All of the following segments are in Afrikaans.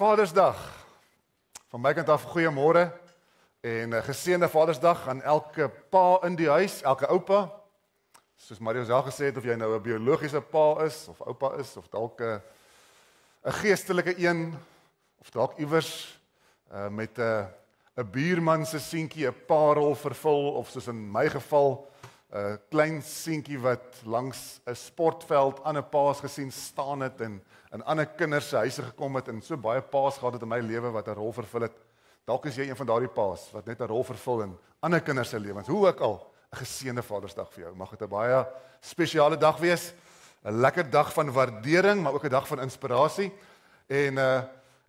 Vadersdag. Van my kant af goeiemôre en 'n eh, geseënde Vadersdag aan elke pa in die huis, elke oupa. Soos Mario self gesê het of jy nou 'n biologiese pa is of oupa is of dalk 'n eh, 'n geestelike een of dalk iewers uh, met 'n 'n buurman se seentjie 'n paar rol vervul of soos in my geval 'n klein seentjie wat langs 'n sportveld aan 'n paas gesien staan het en in ander kinders se huise gekom het en so baie paas gehad het in my lewe wat 'n rol vervul het. Dalk is jy een van daardie paas wat net 'n rol vervul in ander kinders se lewens. Hoe ook al, 'n geseënde Vadersdag vir jou. Mag dit 'n baie spesiale dag wees. 'n Lekker dag van waardering, maar ook 'n dag van inspirasie. En uh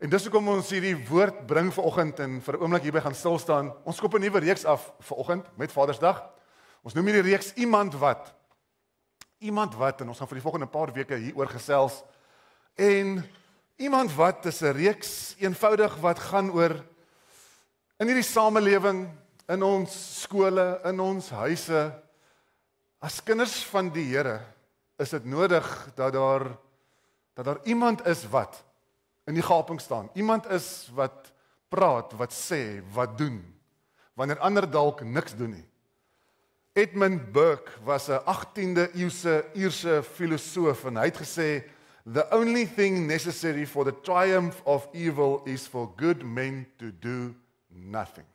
en dis hoekom ons hierdie woord bring vanoggend en vir 'n oomblik hierby gaan stil staan. Ons skop 'n nuwe reeks af vanoggend met Vadersdag. Ons noem hierdie reeks iemand wat iemand wat en ons gaan vir die volgende paar weke hieroor gesels. En iemand wat is 'n reeks eenvoudig wat gaan oor in hierdie samelewing, in ons skole, in ons huise as kinders van die Here, is dit nodig dat daar dat daar iemand is wat in die gaping staan. Iemand is wat praat, wat sê, wat doen wanneer ander dalk niks doen nie. Edmund Burke was 'n 18de eeuse Ierse filosoof en hy het gesê The only thing necessary for the triumph of evil is for good men to do nothing.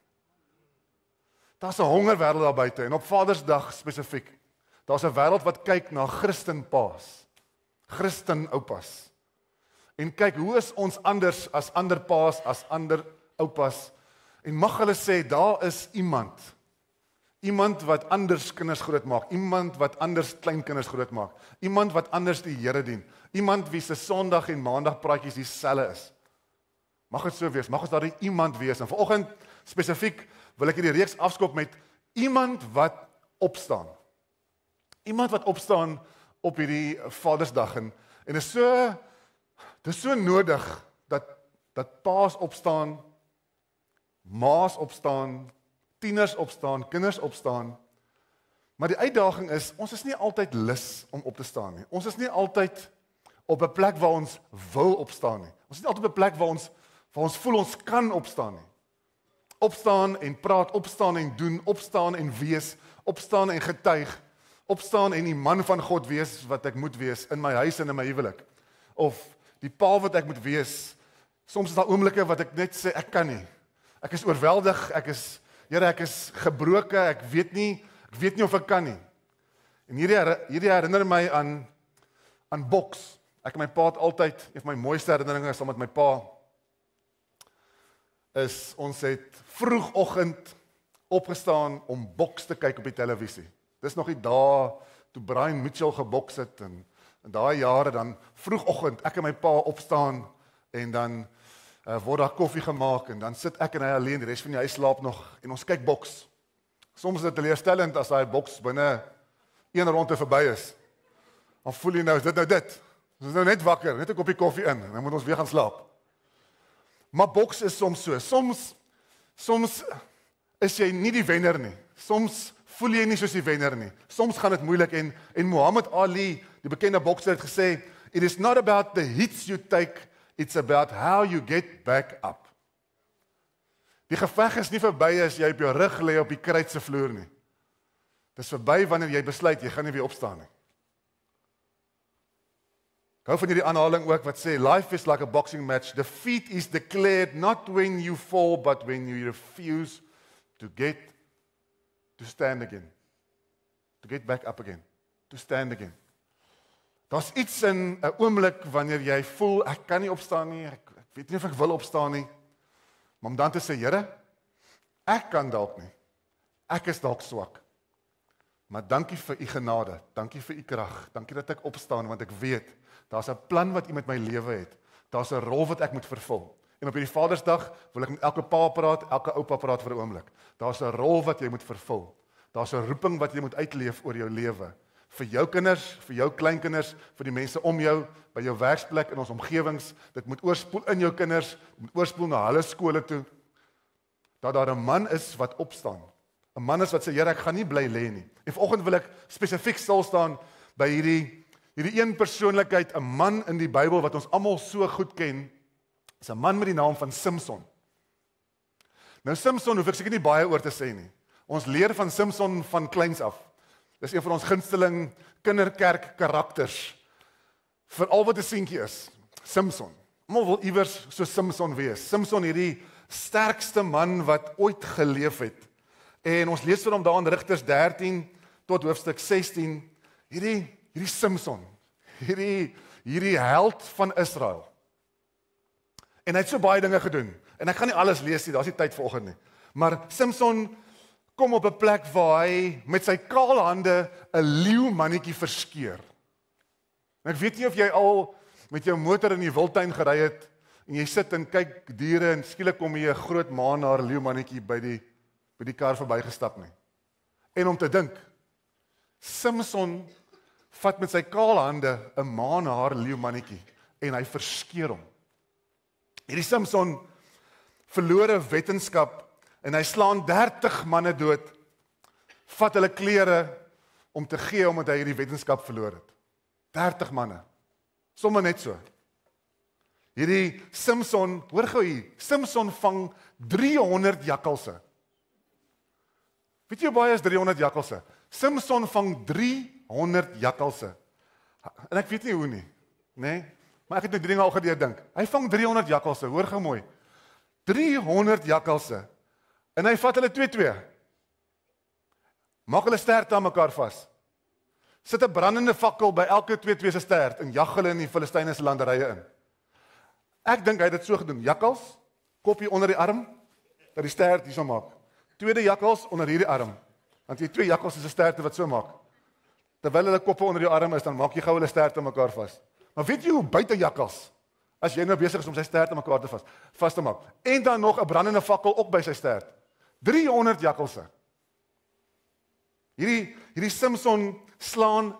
Daar's 'n honger wêreld daar buite en op Vadersdag spesifiek. Daar's 'n wêreld wat kyk na Christenpaas. Christen oupas. En kyk, hoe is ons anders as ander paas, as ander oupas? En mag hulle sê daar is iemand Iemand wat anders kinders grootmaak, iemand wat anders kleinkinders grootmaak, iemand wat anders die Here dien, iemand wie se Sondag en Maandag praatjies dieselfde is. Mag dit so wees, mag ons daardie iemand wees. En vanoggend spesifiek wil ek hierdie reeks afskop met iemand wat opstaan. Iemand wat opstaan op hierdie Vadersdag en en is so dis so nodig dat dat paas opstaan, maas opstaan, tieners opstaan, kinders opstaan. Maar die uitdaging is, ons is nie altyd lus om op te staan nie. Ons is nie altyd op 'n plek waar ons wil opstaan nie. Ons is nie altyd op 'n plek waar ons waar ons voel ons kan opstaan nie. Opstaan en praat, opstaan en doen, opstaan en wees, opstaan en getuig, opstaan en die man van God wees wat ek moet wees in my huis en in my huwelik. Of die pa wat ek moet wees. Soms is daar oomblikke wat ek net sê ek kan nie. Ek is oorweldig, ek is Here, ek is gebroken, ek weet nie, ek weet nie of ek kan nie. En hierdie hierdie herinner my aan aan boks. Ek en my pa het altyd een van my mooiste herinneringe saam met my pa is ons het vroegoggend opgestaan om boks te kyk op die televisie. Dis nog die dae toe Brian Mitchell geboks het en in daai jare dan vroegoggend ek en my pa opstaan en dan uh, word daar koffie gemaak en dan sit ek en hy alleen, die res van die huis slaap nog en ons kyk boks. Soms is dit teleurstellend as daai boks binne een ronde verby is. Dan voel jy nou, is dit nou dit? Ons is nou net wakker, net 'n koppie koffie in en dan moet ons weer gaan slaap. Maar boks is soms so. Soms soms is jy nie die wenner nie. Soms voel jy nie soos die wenner nie. Soms gaan dit moeilik en en Muhammad Ali, die bekende bokser het gesê, it is not about the hits you take It's about how you get back up. Die geveg is nie verby as jy op jou rug lê op die kruitse vloer nie. Dis verby wanneer jy besluit jy gaan nie weer opstaan nie. Gou van hierdie aanhaling ook wat sê life is like a boxing match. Defeat is declared not when you fall but when you refuse to get to stand again. To get back up again. To stand again. Daar's iets in 'n oomblik wanneer jy voel ek kan nie opstaan nie. Ek, ek weet nie of ek wil opstaan nie. Maar om dan te sê, Here, ek kan dalk nie. Ek is dalk swak. Maar dankie vir u genade. Dankie vir u krag. Dankie dat ek opstaan want ek weet daar's 'n plan wat u met my lewe het. Daar's 'n rol wat ek moet vervul. En op hierdie Vadersdag wil ek met elke pa praat, elke oupa praat vir 'n oomblik. Daar's 'n rol wat jy moet vervul. Daar's 'n roeping wat jy moet uitleef oor jou lewe vir jou kinders, vir jou kleinkinders, vir die mense om jou, by jou werksplek, in ons omgewings, dit moet oorspoel in jou kinders, moet oorspoel na hulle skole toe. Dat daar 'n man is wat opstaan. 'n Man is wat sê, "Here, ek gaan nie bly lê nie." En vanoggend wil ek spesifiek stil staan by hierdie hierdie een persoonlikheid, 'n man in die Bybel wat ons almal so goed ken, is 'n man met die naam van Samson. Nou Samson, hoef ek seker nie baie oor te sê nie. Ons leer van Samson van kleins af. Dis een van ons gunsteling kinderkerk karakters. Veral wat 'n seentjie is, Simpson. Almal wil iewers so Simpson wees. Simpson hierdie sterkste man wat ooit geleef het. En ons lees van hom daar in Rigters 13 tot hoofstuk 16. Hierdie hierdie Simpson. Hierdie hierdie held van Israel. En hy het so baie dinge gedoen. En ek gaan nie alles lees nie, daar's nie tyd vanoggend nie. Maar Simpson kom op 'n plek waar hy met sy kaal hande 'n leeu mannetjie verskeur. En ek weet nie of jy al met jou motor in die wildtuin gery het en jy sit en kyk diere en skielik kom jy 'n groot maanhaar leeu mannetjie by die by die kar verbygestap nie. En om te dink Simpson vat met sy kaal hande 'n maanhaar leeu mannetjie en hy verskeur hom. Hierdie Simpson verloor 'n wetenskap en hy slaan 30 manne dood. Vat hulle klere om te gee omdat hy hierdie wetenskap verloor het. 30 manne. Sommige net so. Hierdie Simpson, hoor gou hier, Simpson vang 300 jakkalse. Weet jy hoe baie is 300 jakkalse? Simpson vang 300 jakkalse. En ek weet nie hoe nie, nê? Nee? Maar ek het net nou die ding al gedink. Hy vang 300 jakkalse, hoor gou mooi. 300 jakkalse. En hy vat hulle 2-2. Maak hulle sterk aan mekaar vas. Sit 'n brandende fakkel by elke 2-2 se sterk en jag hulle in die Filistynese landerye in. Ek dink hy het dit so gedoen. Jakkals, koppie onder die arm dat die sterk hierso maak. Tweede jakkals onder hierdie arm. Want jy twee jakkals is 'n sterkte wat so maak. Terwyl hulle koppe onder die arm is, dan maak jy gou hulle sterkte mekaar vas. Maar weet jy hoe buite jakkals as jy nou besig is om sy sterkte mekaar te vas vas te maak en dan nog 'n brandende fakkel op by sy sterkte 300 jakkalse. Hierdie hierdie Samson slaan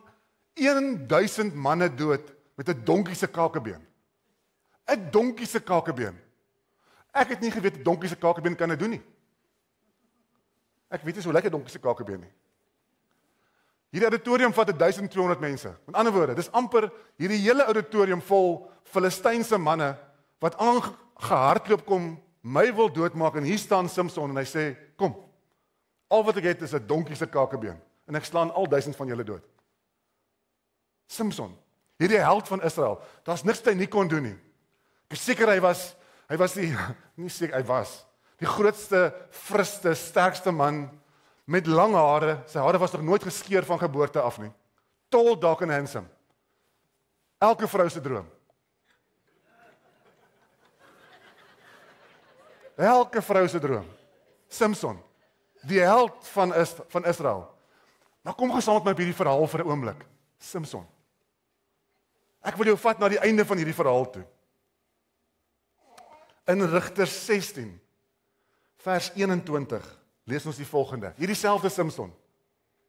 1000 manne dood met 'n donkie se kakebeen. 'n Donkie se kakebeen. Ek het nie geweet 'n donkie se kakebeen kan dit doen nie. Ek weet nie hoe lyk 'n donkie se kakebeen nie. Hierdie auditorium vat 1200 mense. Met ander woorde, dis amper hierdie hele auditorium vol Filistynse manne wat aangehardloop kom my wil doodmaak en hier staan Samson en hy sê kom al wat ek het is 'n donkie se kakebeen en ek slaan al duisend van julle dood Samson hierdie held van Israel daar's niks wat hy nie kon doen nie beseker hy was hy was die nie seker hy was die grootste frisste sterkste man met lang hare sy hare was nog nooit geskeur van geboorte af nie tall dark and handsome elke vrou se droom elke vrou se droom. Samson, die held van is van Israel. Maar nou kom gou saam met my by hierdie verhaal vir 'n oomblik. Samson. Ek wil jou vat na die einde van hierdie verhaal toe. In Rigters 16 vers 21 lees ons die volgende. Hierdie selfde Samson,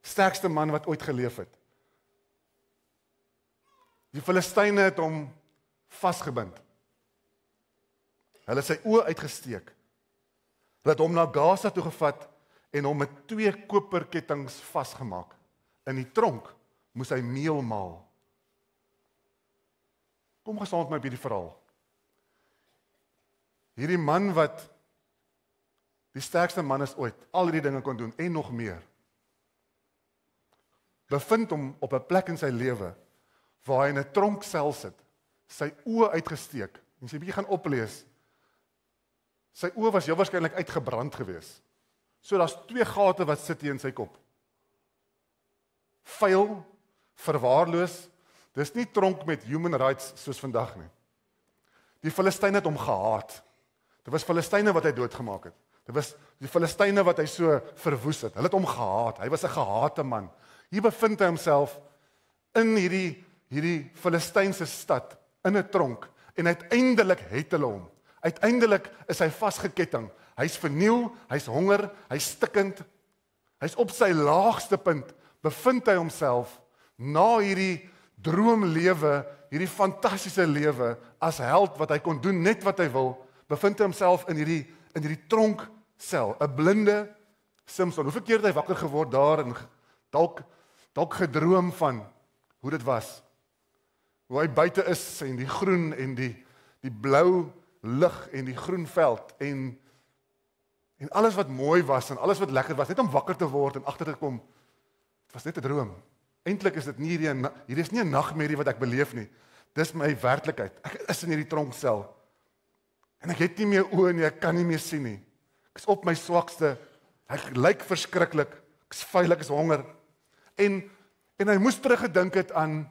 sterkste man wat ooit geleef het. Die Filistyne het hom vasgebind. Hulle sy oë uitgesteek wat hom na Gaza toe gevat en hom met twee koperkettinge vasgemaak. In die tronk moes hy meel maal. Kom gesaam met my op hierdie verhaal. Hierdie man wat die sterkste man is ooit, al hierdie dinge kon doen en nog meer. Bevind hom op 'n plek in sy lewe waar hy in 'n tronksel sit, sy oë uitgesteek. Mens sê bietjie gaan oplees. Sy oë was heel waarskynlik uitgebrand geweest. So daar's twee gate wat sit hier in sy kop. Vuil, verwaarloos. Dis nie tronk met human rights soos vandag nie. Die Filistyne het hom gehaat. Dit was Filistyne wat hy doodgemaak het. Dit was die Filistyne wat hy so verwoes het. Hulle het hom gehaat. Hy was 'n gehate man. Hier bevind hy homself in hierdie hierdie Filistynse stad in 'n tronk en uiteindelik het hulle hom Uiteindelik is hy vasgeketting. Hy's verniel, hy's honger, hy's stikkend. Hy's op sy laagste punt bevind hy homself na hierdie droomlewe, hierdie fantastiese lewe as held wat hy kon doen net wat hy wil, bevind hy homself in hierdie in hierdie tronk sel, 'n blinde Simpson. Hoe verkeerd hy wakker geword daar en dalk dalk gedroom van hoe dit was. Hoe hy buite is en die groen en die die blou lig en die groen veld en en alles wat mooi was en alles wat lekker was, net om wakker te word en agter te kom. Dit was net 'n droom. Eintlik is dit nie hierdie hierdie is nie 'n nagmerrie wat ek beleef nie. Dis my werklikheid. Ek is in hierdie tronksel. En ek het nie meer oë nie, ek kan nie meer sien nie. Ek is op my swakste. Ek lyk verskriklik. Ek is veilig, ek is honger. En en hy moes teruggedink het aan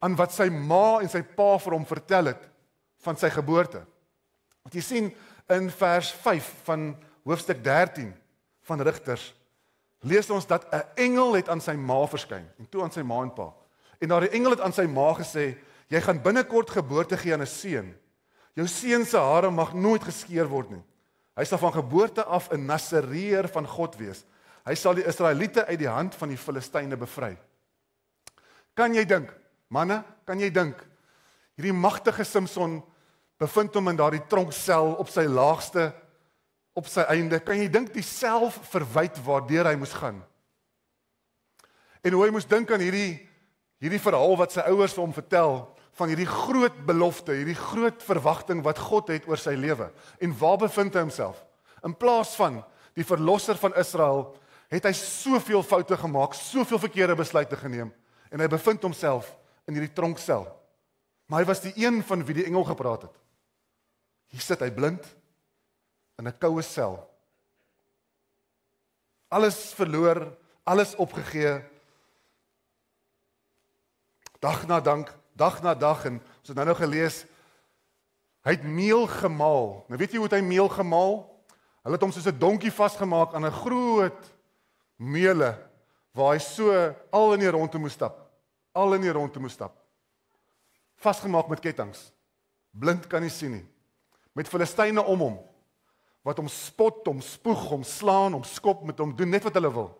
aan wat sy ma en sy pa vir hom vertel het van sy geboorte. Wat jy sien in vers 5 van hoofstuk 13 van Rigters lees ons dat 'n engel het aan sy ma verskyn en toe aan sy ma en pa. En daardie engel het aan sy ma gesê: "Jy gaan binnekort geboorte gee aan 'n seun. Jou seun se hare mag nooit geskeur word nie. Hy sal van geboorte af 'n Nasareër van God wees. Hy sal die Israeliete uit die hand van die Filistyne bevry." Kan jy dink, manne, kan jy dink hierdie magtige Samson bevind hom in daardie tronksel op sy laagste op sy einde. Kan jy dink diself verwyd waardeur hy moes gaan? En hoe hy moes dink aan hierdie hierdie verhaal wat sy ouers vir hom vertel van hierdie groot belofte, hierdie groot verwagting wat God het oor sy lewe. En waar bevind hy homself? In plaas van die verlosser van Israel, het hy soveel foute gemaak, soveel verkeerde besluite geneem en hy bevind homself in hierdie tronksel. Maar hy was die een van wie die engel gepraat het. Hier sit hy blind in 'n koue sel. Alles verloor, alles opgegee. Dag na dank, dag na dag en ons het nou nou gelees hy het meel gemaal. Nou weet jy hoe het hy meel gemaal? Hulle het hom soos 'n donkie vasgemaak aan 'n groot meule waar hy so al in die rondte moes stap. Al in die rondte moes stap. Vasgemaak met kettinge. Blind kan nie sien nie met Filistyne om hom wat hom spot, hom spoeg, hom slaan, hom skop, met hom doen net wat hulle wil.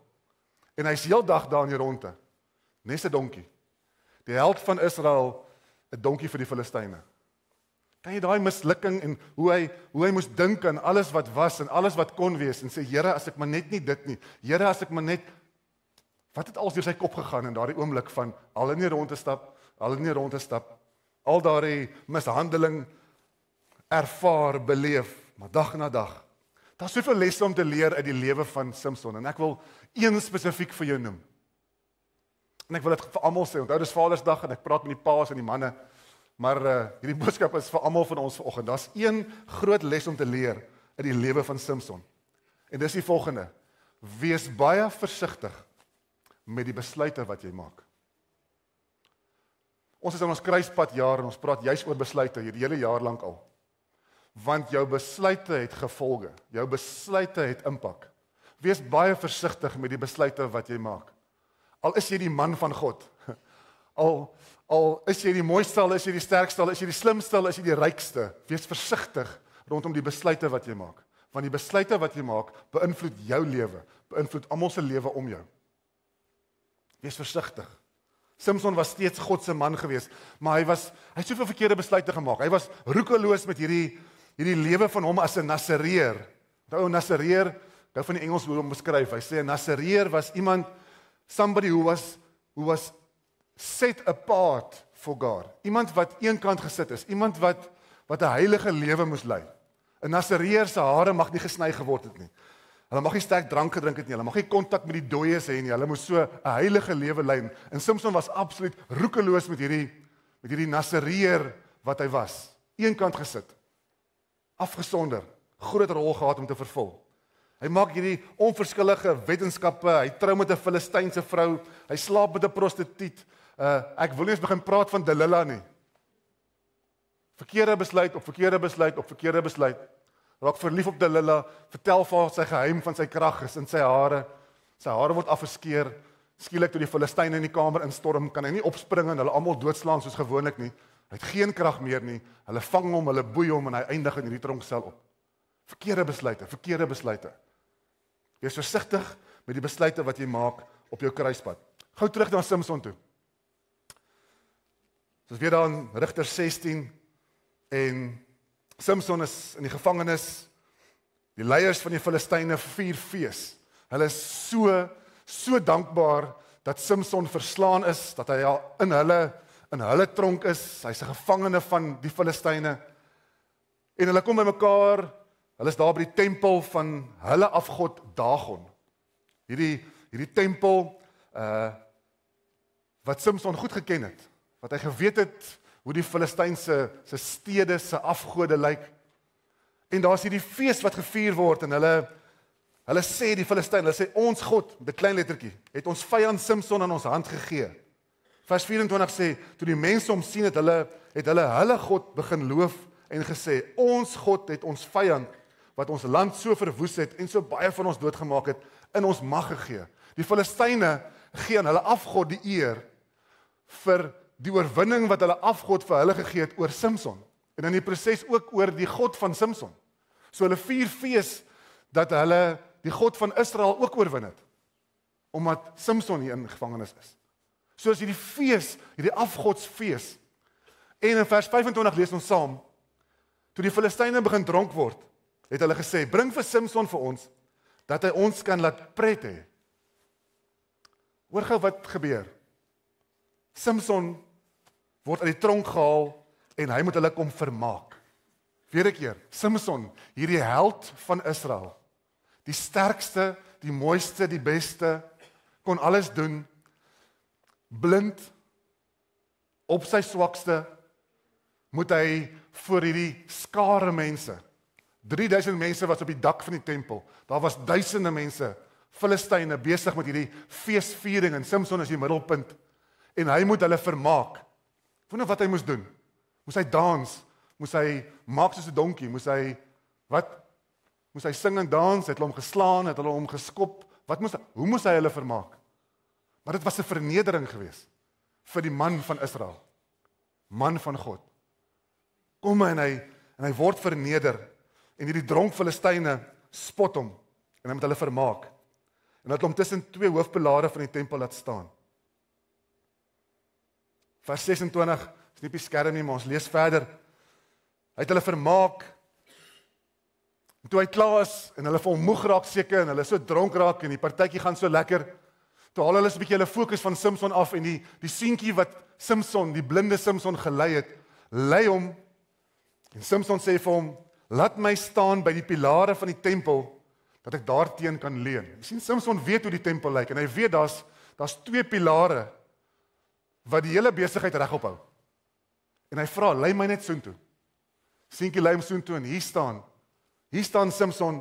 En hy's heeldag daar in die ronde. Net 'n donkie. Die held van Israel, 'n donkie vir die Filistyne. Kan jy daai mislukking en hoe hy hoe hy moes dink aan alles wat was en alles wat kon wees en sê Here, as ek maar net nie dit nie. Here, as ek maar net wat het als deur sy kop gegaan in daardie oomblik van al in die ronde stap, al in die ronde stap. Al daai mishandeling ervaar, beleef, maar dag na dag. Daar's soveel lesse om te leer uit die lewe van Samson en ek wil een spesifiek vir jou noem. En ek wil dit vir almal sê. Onthou dis Vadersdag en ek praat met die paas en die manne. Maar uh, hierdie boodskap is vir almal van ons vanoggend. Daar's een groot les om te leer uit die lewe van Samson. En dis die volgende: Wees baie versigtig met die besluite wat jy maak. Ons is in ons kruispad jaar en ons praat juis oor besluite hierdie hele jaar lank al want jou besluite het gevolge. Jou besluite het impak. Wees baie versigtig met die besluite wat jy maak. Al is jy die man van God. Al al is jy die mooiste, al is jy die sterkste, al is jy die slimste, al is jy die rykste, wees versigtig rondom die besluite wat jy maak, want die besluite wat jy maak beïnvloed jou lewe, beïnvloed almal se lewe om jou. Wees versigtig. Samson was steeds God se man geweest, maar hy was hy het soveel verkeerde besluite gemaak. Hy was roekeloos met hierdie hierdie lewe van hom as 'n Nasareer. Onthou 'n Nasareer, nou van die Engels hoe hom beskryf. Hy sê 'n Nasareer was iemand somebody who was who was set apart for God. Iemand wat eenkant gesit is, iemand wat wat 'n heilige lewe moes lei. 'n Nasareer se hare mag nie gesny geword het nie. Hulle mag nie sterk drank gedrink het nie. Hulle mag nie kontak met die dooies hê nie. Hulle moes so 'n heilige lewe lei. En Simpson was absoluut roekeloos met hierdie met hierdie Nasareer wat hy was. Eenkant gesit afgesonder, groot rol gehad om te vervul. Hy maak hierdie onverskillige wetenskappe, hy trou met 'n Filistynse vrou, hy slaap met 'n prostituut. Uh ek wil nie eens begin praat van Delila nie. Verkeerde besluit op verkeerde besluit op verkeerde besluit. Raak verlief op Delila, vertel vir haar sy geheim van sy krag is in sy hare. Sy hare word afgeskeur. Skielik toe die Filistyne in die kamer instorm, kan hy nie opspring en hulle almal doodslaan soos gewoonlik nie. Hy het geen krag meer nie. Hulle vang hom, hulle boei hom en hy eindig in hierdie tronksel op. Verkeerde besluite, verkeerde besluite. Wees versigtig met die besluite wat jy maak op jou kruispad. Gou terug na Samson toe. Dis weer dan Rigter 16 en Samson is in die gevangenis. Die leiers van die Filistyne vier fees. Hulle is so so dankbaar dat Samson verslaan is, dat hy in hulle in hulle tronk is. Hy's 'n gevangene van die Filistyne. En hulle kom bymekaar. Hulle is daar by die tempel van hulle afgod Dagon. Hierdie hierdie tempel uh wat Samson goed geken het, wat hy geweet het hoe die Filistynse se stede se afgode lyk. En daar's hierdie fees wat gevier word en hulle hulle sê die Filistyn, hulle sê ons god met 'n klein lettertjie het ons vyand Samson in ons hand gegee Vers 24 sê toe die mense hom sien het hulle het hulle hulle God begin loof en gesê ons God het ons vyand wat ons land so verwoes het en so baie van ons doodgemaak het in ons mag gegee. Die Filistyne gee aan hulle afgod die eer vir die oorwinning wat hulle afgod vir hulle gegee het oor Samson en in die proses ook oor die god van Samson. So hulle vier fees dat hulle die god van Israel ook oorwin het omdat Samson hier in gevangenis is soos hierdie fees, hierdie afgodsfees. En in vers 25 lees ons saam: Toe die Filistyne begin dronk word, het hulle gesê: "Bring vir Samson vir ons dat hy ons kan laat pret hê." Hoor gou wat gebeur. Samson word uit die tronk gehaal en hy moet hulle kom vermaak. Weer 'n keer, Samson, hierdie held van Israel, die sterkste, die mooiste, die beste kon alles doen blind op sy swakste moet hy voor hierdie skare mense 3000 mense was op die dak van die tempel daar was duisende mense Filistyne besig met hierdie feesviering en Samson is die middelpunt en hy moet hulle vermaak wonder wat hy moes doen moes hy dans moes hy maak soos 'n donkie moes hy wat moes hy sing en dans het hulle hom geslaan het hulle hom geskop wat moes hoe moes hy hulle vermaak Maar dit was 'n vernedering geweest vir die man van Israel. Man van God. Kom en hy en hy word verneder en hierdie dronk Filistyne spot hom en hy moet hulle vermaak. En hulle het hom tussen twee hoofpilare van die tempel laat staan. Vers 26 is nie op die skerm nie, maar ons lees verder. Hy het hulle vermaak. En toe hy klaar is en hulle vermoeg raak seker en hulle so dronk raak en die partytjie gaan so lekker Toe haal hulle 'n bietjie hulle fokus van Simson af en die die seentjie wat Simson, die blinde Simson gelei het, lei hom en Simson sê vir hom: "Laat my staan by die pilare van die tempel dat ek daarteen kan leun." Jy sien Simson weet hoe die tempel lyk en hy weet daar's daar's twee pilare wat die hele besigheid regop hou. En hy vra: "Lei my net soontoe." Seentjie lei hom soontoe en hier staan. Hier staan Simson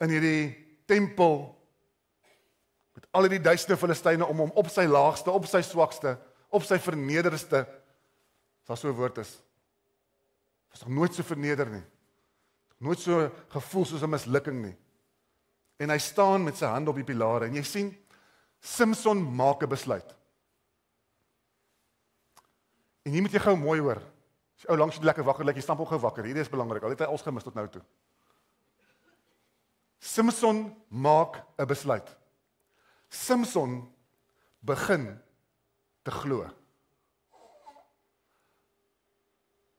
in hierdie tempel met al die duisende Filistyne om hom op sy laagste, op sy swakste, op sy vernederste as daar so 'n woord is. Was nog nooit so verneder nie. Nooit so gevoel soos 'n mislukking nie. En hy staan met sy hand op die pilare en jy sien Simpson maak 'n besluit. En hier moet jy gou mooi hoor. Sy ou langs het lekker wakker, like jy stap ook gou wakker. Hierdie is belangrik. Al het hy ons gemis tot nou toe. Simpson maak 'n besluit. Samson begin te glo.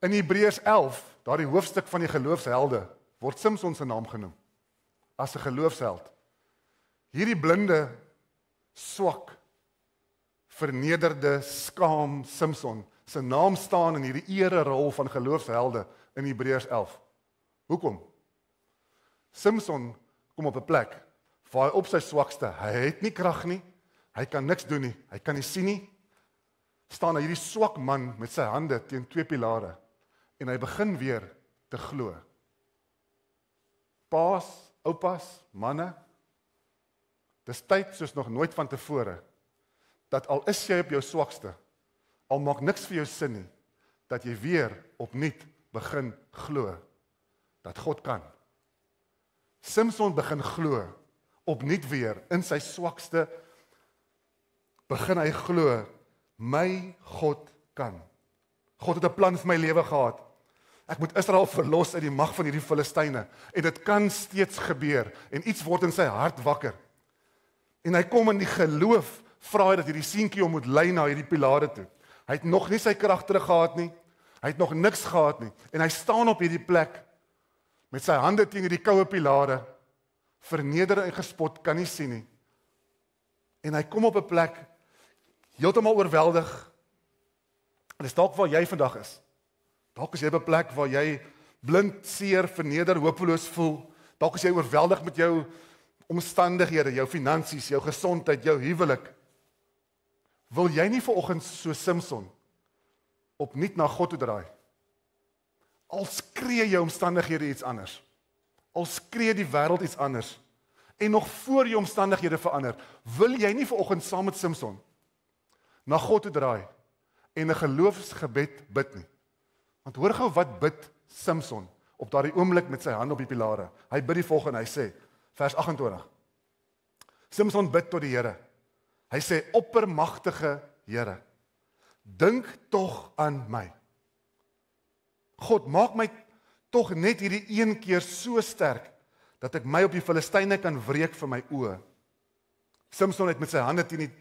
In Hebreërs 11, daardie hoofstuk van die geloofshelde, word Samson se naam genoem as 'n geloofsheld. Hierdie blinde, swak, vernederde, skaam Samson se naam staan in hierdie ere rol van geloofshelde in Hebreërs 11. Hoekom? Samson kom op 'n plek vir hy op sy swakste. Hy het nie krag nie. Hy kan niks doen nie. Hy kan nie sien nie. staan hierdie swak man met sy hande teen twee pilare en hy begin weer te glo. Paas, oupas, manne. Dis tyd soos nog nooit vantevore dat al is jy op jou swakste, al maak niks vir jou sin nie, dat jy weer opnuut begin glo dat God kan. Samson begin glo opnuut weer in sy swakste begin hy glo my God kan. God het 'n plan vir my lewe gehad. Ek moet Israel verlos uit die mag van hierdie Filistyne en dit kan steeds gebeur en iets word in sy hart wakker. En hy kom in die geloof vra hy dat hierdie seentjie hom moet lei na hierdie pilare toe. Hy het nog nie sy krag terug gehad nie. Hy het nog niks gehad nie en hy staan op hierdie plek met sy hande teen hierdie koue pilare verneder en gespot kan nie sien nie. En hy kom op 'n plek heeltemal oorweldig. En dis dalk waar jy vandag is. Dalk is jy op 'n plek waar jy blind, seer, verneder, hopeloos voel. Dalk is jy oorweldig met jou omstandighede, jou finansies, jou gesondheid, jou huwelik. Wil jy nie vanoggend so Simpson opnuut na God toe draai? Al skree jou omstandighede iets anders al skree die wêreld iets anders en nog voor die omstandighede verander, wil jy nie vanoggend saam met Samson na God toe draai en 'n geloofsgebed bid nie. Want hoor gou wat bid Samson op daardie oomblik met sy hand op die pilare. Hy bid die volgende, hy sê vers 28. Samson bid tot die Here. Hy sê oppermagtige Here, dink tog aan my. God, maak my tog net hierdie een keer so sterk dat ek my op die Filistyne kan wreek vir my oë. Samson het met sy hande teen die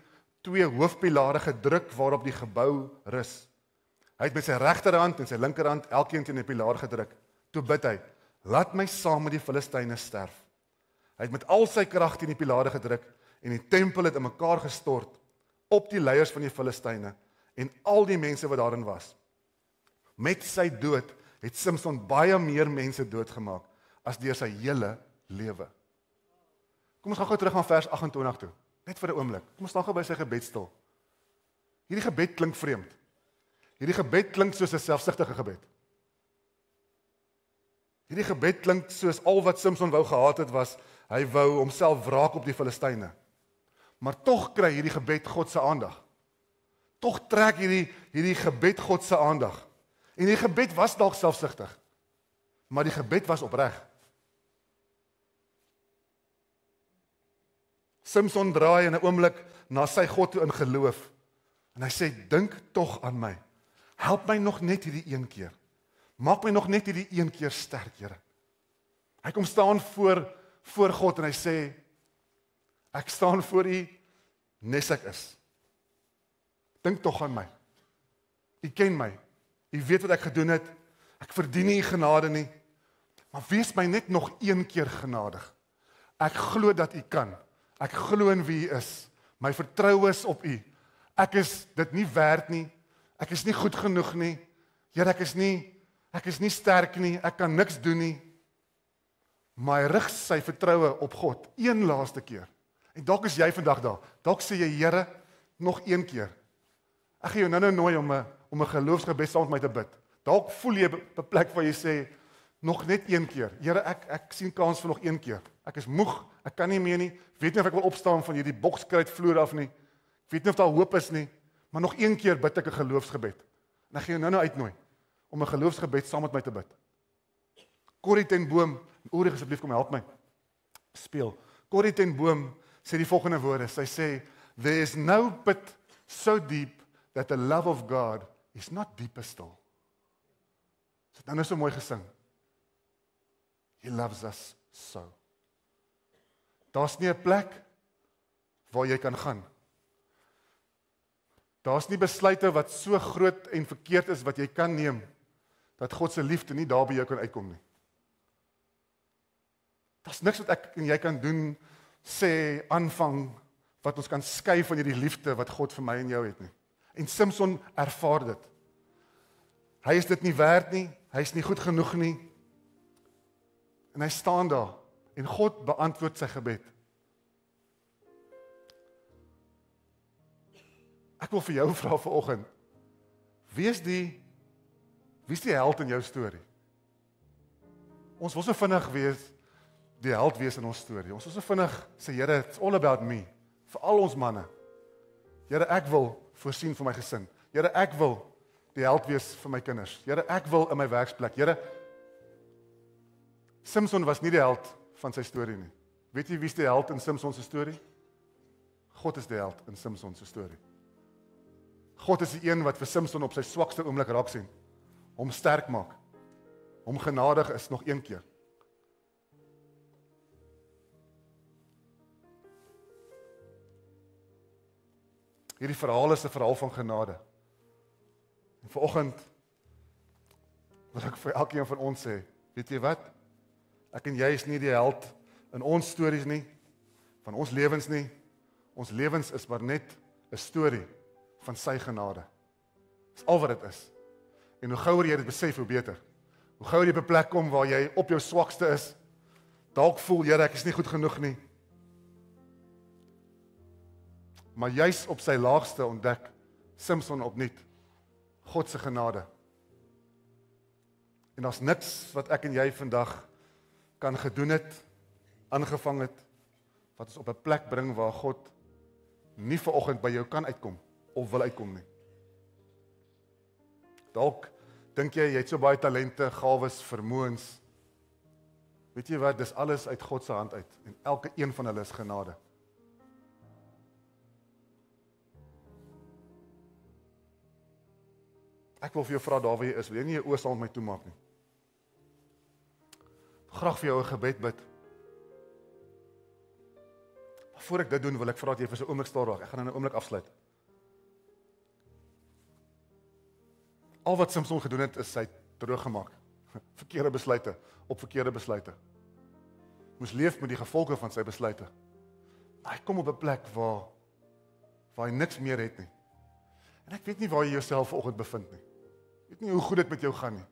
twee hoofpilare gedruk waarop die gebou rus. Hy het met sy regterhand en sy linkerhand elkeen teen 'n pilaar gedruk. Toe bid hy: "Laat my saam met die Filistyne sterf." Hy het met al sy krag teen die pilare gedruk en die tempel het in mekaar gestort op die leiers van die Filistyne en al die mense wat daarin was. Met sy dood het Samson baie meer mense doodgemaak as deur sy hele lewe. Kom ons gaan gou terug na vers 28 toe. Net vir 'n oomblik. Kom ons staan gou by sy gebedstil. Hierdie gebed klink vreemd. Hierdie gebed klink soos 'n selfsugtige gebed. Hierdie gebed klink soos al wat Samson wou gehad het was hy wou homself wraak op die Filistyne. Maar tog kry hierdie gebed God se aandag. Tog trek hierdie hierdie gebed God se aandag. En die gebed was dalk selfsugtig. Maar die gebed was opreg. Samson draai in 'n oomblik na sy God toe in geloof en hy sê dink tog aan my. Help my nog net hierdie een keer. Maak my nog net hierdie een keer sterk, Here. Hy kom staan voor voor God en hy sê ek staan voor U nes ek is. Dink tog aan my. U ken my. U weet wat ek gedoen het. Ek verdien nie genade nie. Maar wees my net nog een keer genadig. Ek glo dat U kan. Ek glo in wie U is. My vertroue is op U. Ek is dit nie werd nie. Ek is nie goed genoeg nie. Here, ek is nie ek is nie sterk nie. Ek kan niks doen nie. My rig sy vertroue op God een laaste keer. En dalk is jy vandag daar. Dalk sê jy, Here, nog een keer. Ek gee jou nou-nou nooi om 'n om 'n geloofsgebed saam met my te bid. Dalk voel jy op 'n plek waar jy sê nog net een keer. Here, ek ek sien kans vir nog een keer. Ek is moeg. Ek kan nie meer nie. Weet nie of ek wil opstaan van hierdie bokskruit vloer af nie. Ek weet nie of daar hoop is nie, maar nog een keer bid ek 'n geloofsgebed. En ek gaan jou nou-nou uitnooi om 'n geloofsgebed saam met my te bid. Corrie ten Boom, oorig asseblief kom help my. Speel. Corrie ten Boom sê die volgende woorde. Sy sê there is no pit so deep that the love of God is not diepe stil. Dit so, is so mooi gesing. He loves us so. Daar's nie 'n plek waar jy kan gaan. Daar's nie besluite wat so groot en verkeerd is wat jy kan neem dat God se liefde nie daarby jou kan uitkom nie. Daar's niks wat ek en jy kan doen sê aanvang wat ons kan skei van hierdie liefde wat God vir my en jou het nie. En Samson ervaar dit. Hy is dit nie werd nie. Hy is nie goed genoeg nie. En hy staan daar en God beantwoord sy gebed. Ek wil vir jou vra vanoggend. Wie is die wie is die held in jou storie? Ons wil so vinnig wees die held wees in ons storie. Ons wil so vinnig sê Here, it's all about me vir al ons manne. Here, ek wil voorsien vir my gesin. Here, ek wil die held wees vir my kinders. Here, ek wil in my werksplek. Here Simpson was nie die held van sy storie nie. Weet jy wie's die held in Simpson se storie? God is die held in Simpson se storie. God is die een wat vir Simpson op sy swakste oomblik raak sien, hom sterk maak, hom genadig is nog een keer. Hierdie verhaal is 'n verhaal van genade. En vanoggend wil ek vir elkeen van ons sê, weet jy wat? Ek en jy is nie die held in ons stories nie, van ons lewens nie. Ons lewens is maar net 'n storie van sy genade. Dis al wat dit is. En hoe gouer jy dit besef, hoe beter. Hoe gouer jy op 'n plek kom waar jy op jou swakste is, dalk voel jy, Here, ek is nie goed genoeg nie maar juis op sy laagste ontdek Simson opnuut God se genade. En daar's niks wat ek en jy vandag kan gedoen het, aangevang het wat ons op 'n plek bring waar God nie vanoggend by jou kan uitkom of wil uitkom nie. Dalk dink jy jy het so baie talente, gawes, vermoëns. Weet jy wat, dis alles uit God se hand uit en elke een van hulle is genade. Ek wil vir jou vra daar waar jy is, wil jy nie jou oë saam met my toemaak nie? Graag vir jou 'n gebed bid. Maar voor ek dit doen, wil ek vra dat jy vir so 'n oomblik staar raak. Ek gaan in 'n oomblik afsluit. Al wat Samson gedoen het, is hy droog gemaak. Verkeerde besluite op verkeerde besluite. Moes leef met die gevolge van sy besluite. Hy kom op 'n plek waar waar hy niks meer het nie. En ek weet nie waar jy jouself vanoggend bevind nie weet nie hoe goed dit met jou gaan nie.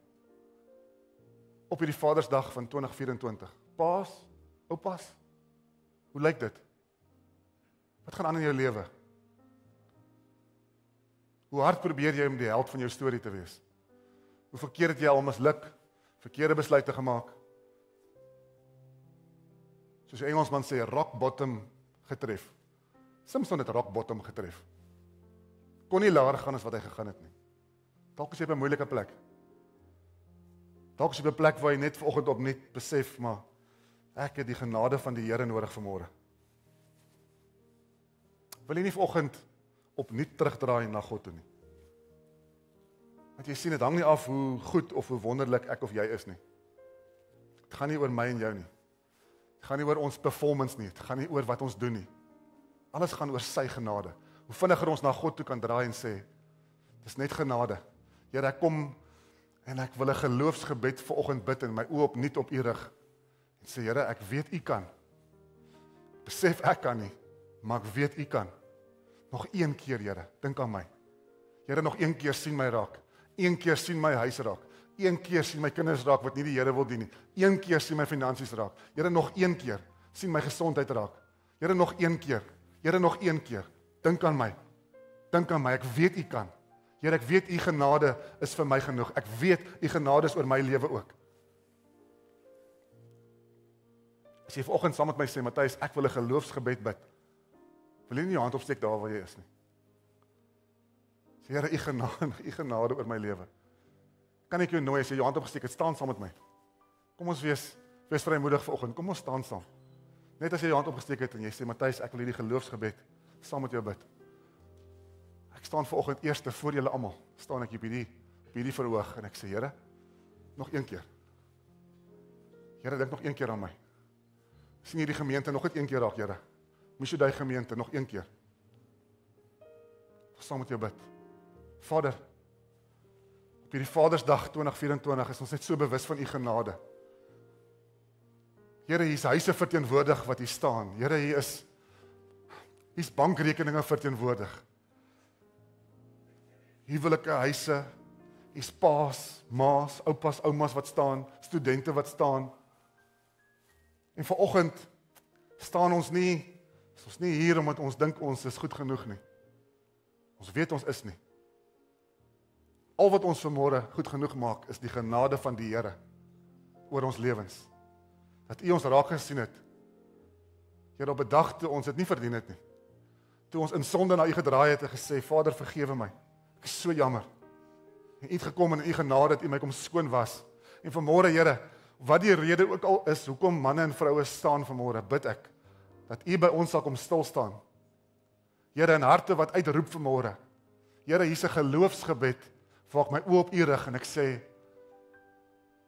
Op hierdie Vadersdag van 2024. Paas, oupas. Hoe lyk dit? Wat gaan aan in jou lewe? Hoe hard probeer jy om die held van jou storie te wees? Hoe verkeer het jy al misluk? Verkeerde besluite gemaak? Soos 'n Engelsman sê, rock bottom getref. Simpson het rock bottom getref. Kon nie laer gaan as wat hy gegaan het nie. Dalk is jy op 'n moeilike plek. Dalk is jy op 'n plek waar jy net vanoggend op net besef maar ek het die genade van die Here nodig vanmôre. Wil jy nie vanoggend opnuut terugdraai na God toe nie? Want jy sien dit hang nie af hoe goed of hoe wonderlik ek of jy is nie. Dit gaan nie oor my en jou nie. Dit gaan nie oor ons performance nie, dit gaan nie oor wat ons doen nie. Alles gaan oor sy genade. Hoe vinniger ons na God toe kan draai en sê dis net genade. Here, ek kom en ek wil 'n geloofsgebed vanoggend bid en my oë opnuut op U rig. En sê Here, ek weet U kan. Besef ek kan nie, maar ek weet U kan. Nog een keer, Here, dink aan my. Here, nog een keer sien my raak. Een keer sien my huis raak. Een keer sien my kinders raak wat nie die Here wil dien nie. Een keer sien my finansies raak. Here, nog een keer sien my gesondheid raak. Here, nog een keer. Here, nog een keer. Dink aan my. Dink aan my. Ek weet U kan. Here, ek weet u genade is vir my genoeg. Ek weet u genade is oor my lewe ook. As jy vanoggend saam met my sê, Matthys, ek wil 'n geloofsgebed bid. Wil jy nie jou hand opsteek daar waar jy is nie? Sê Here, u genade, u genade oor my lewe. Kan ek jou nooi as jy jou hand opgesteek het, staan saam met my. Kom ons wees wees vrymoedig vanoggend. Kom ons staan saam. Net as jy jou hand opgesteek het en jy sê, Matthys, ek wil hierdie geloofsgebed saam met jou bid. Ek staan vanoggend eerste voor julle almal. staan ek hier by die by hierdie verhoog en ek sê Here, nog een keer. Here, dink nog een keer aan my. sien hierdie gemeente nog net een keer raak, Here. Moes jy daai gemeente nog een keer. Ons saam met jou bid. Vader, op hierdie Vadersdag 2024 is ons net so bewus van u genade. Here, hier is huise verteenwoordig wat hier staan. Here, hier is hier's bankrekeninge verteenwoordig huwelike huise is paas, maas, oupas, oumas wat staan, studente wat staan. En vanoggend staan ons nie ons nie hier omdat ons dink ons is goed genoeg nie. Ons weet ons is nie. Al wat ons vanmôre goed genoeg maak is die genade van die Here oor ons lewens. Dat U ons raak gesien het. Here, op 'n dag toe ons dit nie verdien het nie. Toe ons in sonde na U gedraai het en gesê, Vader, vergewe my. Ek is so jammer. U het gekom en u genade het my kom skoon was. En vanmôre Here, wat die rede ook al is hoekom manne en vroue staan vanmôre, bid ek dat u by ons sal kom stil staan. Here in harte wat uitroep vanmôre. Here, hier's 'n geloofsgebed. Vaak my oë op u rig en ek sê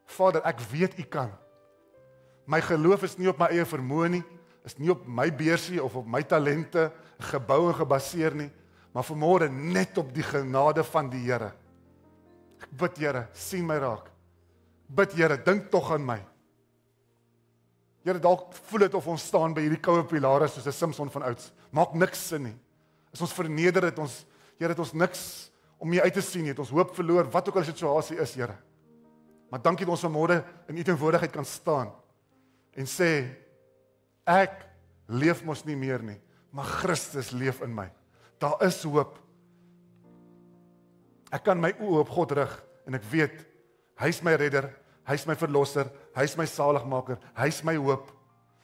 Vader, ek weet u kan. My geloof is nie op my eie vermoë nie, is nie op my beursie of op my talente gebou en gebaseer nie, Maar vanmôre net op die genade van die Here. Ek bid Here, sien my raak. Bid Here, dink tog aan my. Here, dalk voel dit of ons staan by hierdie koue pilare soos 'n Simpson van ouds. Maak niks sin nie. As ons verneder het ons, Here, het ons niks om mee uit te sien nie. Ons hoop verloor, wat ook al die situasie is, Here. Maar dankie dat ons vanmôre in U teenwoordigheid kan staan en sê ek leef mos nie meer nie, maar Christus leef in my. Daar is hoop. Ek kan my oë op God rig en ek weet hy is my redder, hy is my verlosser, hy is my saligmaker, hy is my hoop.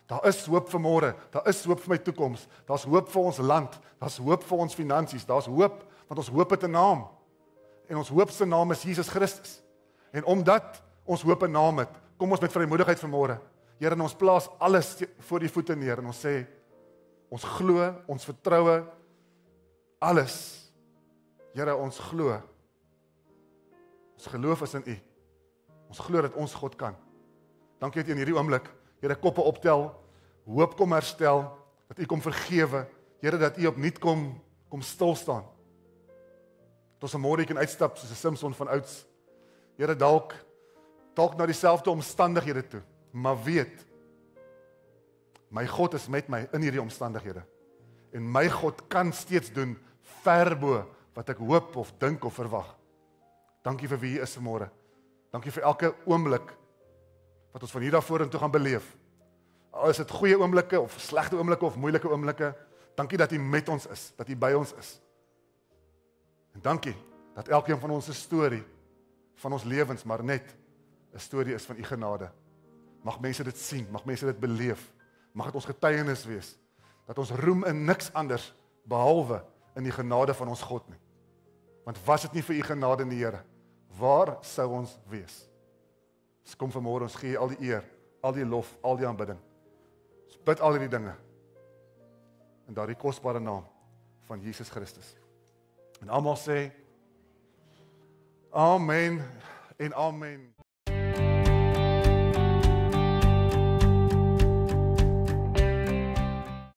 Daar is hoop vir môre, daar is hoop vir my toekoms, daar's hoop vir ons land, daar's hoop vir ons finansies, daar's hoop want ons hoop het 'n naam. En ons hoop se naam is Jesus Christus. En omdat ons hoop 'n naam het, kom ons met vrymoedigheid vanmôre. Here, ons plaas alles voor U voete neer en ons sê ons glo, ons vertroue alles. Here, ons glo. Ons geloof is in U. Ons glo dat ons God kan. Dankie dat U in hierdie oomblik, Here, koppe optel, hoop kom herstel, dat U kom vergewe, Here, dat U opnuut kom kom stil staan. Dat ons môre kan uitstap soos 'n Simpson van ouds. Here, dalk dalk na dieselfde omstandighede toe, maar weet my God is met my in hierdie omstandighede en my God kan steeds doen ver bo wat ek hoop of dink of verwag. Dankie vir wie hier is vanmôre. Dankie vir elke oomblik wat ons van hier af vorentoe gaan beleef. Al is dit goeie oomblikke of slegte oomblikke of moeilike oomblikke, dankie dat U met ons is, dat U by ons is. En dankie dat elkeen van ons 'n storie van ons lewens maar net 'n storie is van U genade. Mag mense dit sien, mag mense dit beleef. Mag dit ons getuienis wees dat ons roem in niks anders behalwe in die genade van ons God nie. Want was dit nie vir u genade in die Here, waar sou ons wees? Ons kom vanmôre ons gee al die eer, al die lof, al die aanbidding. Ons bid al hierdie dinge in daardie kosbare naam van Jesus Christus. En almal sê Amen en amen.